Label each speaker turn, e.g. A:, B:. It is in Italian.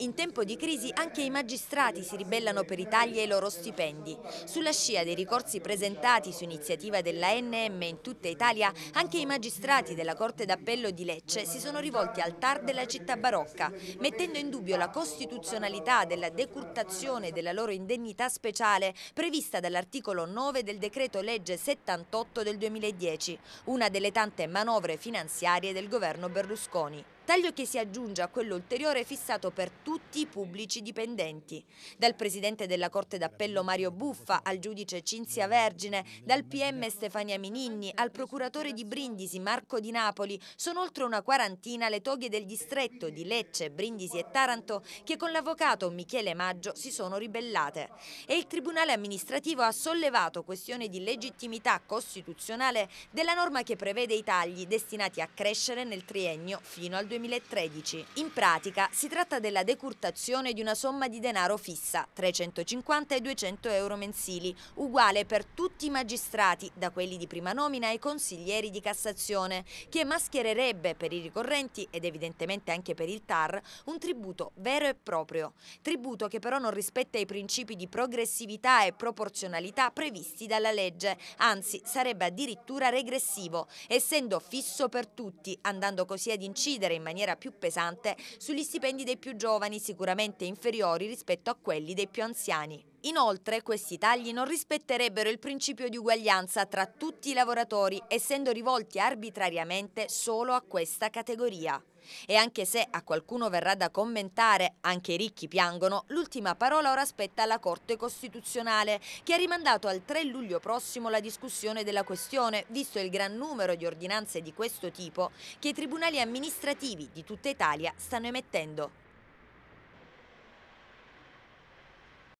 A: In tempo di crisi anche i magistrati si ribellano per i tagli ai loro stipendi. Sulla scia dei ricorsi presentati su iniziativa della NM in tutta Italia, anche i magistrati della Corte d'Appello di Lecce si sono rivolti al TAR della città barocca, mettendo in dubbio la costituzionalità della decurtazione della loro indennità speciale prevista dall'articolo 9 del decreto legge 78 del 2010, una delle tante manovre finanziarie del governo Berlusconi taglio che si aggiunge a quello ulteriore fissato per tutti i pubblici dipendenti. Dal presidente della Corte d'Appello Mario Buffa al giudice Cinzia Vergine, dal PM Stefania Mininni al procuratore di Brindisi Marco Di Napoli sono oltre una quarantina le toghe del distretto di Lecce, Brindisi e Taranto che con l'avvocato Michele Maggio si sono ribellate. E il Tribunale amministrativo ha sollevato questione di legittimità costituzionale della norma che prevede i tagli destinati a crescere nel triennio fino al 2020. 2013. In pratica si tratta della decurtazione di una somma di denaro fissa, 350 e 200 euro mensili, uguale per tutti i magistrati, da quelli di prima nomina ai consiglieri di Cassazione, che maschererebbe per i ricorrenti ed evidentemente anche per il TAR un tributo vero e proprio. Tributo che però non rispetta i principi di progressività e proporzionalità previsti dalla legge, anzi sarebbe addirittura regressivo, essendo fisso per tutti, andando così ad incidere in maniera più pesante sugli stipendi dei più giovani, sicuramente inferiori rispetto a quelli dei più anziani. Inoltre questi tagli non rispetterebbero il principio di uguaglianza tra tutti i lavoratori, essendo rivolti arbitrariamente solo a questa categoria. E anche se a qualcuno verrà da commentare, anche i ricchi piangono, l'ultima parola ora spetta alla Corte Costituzionale, che ha rimandato al 3 luglio prossimo la discussione della questione, visto il gran numero di ordinanze di questo tipo che i tribunali amministrativi di tutta Italia stanno emettendo.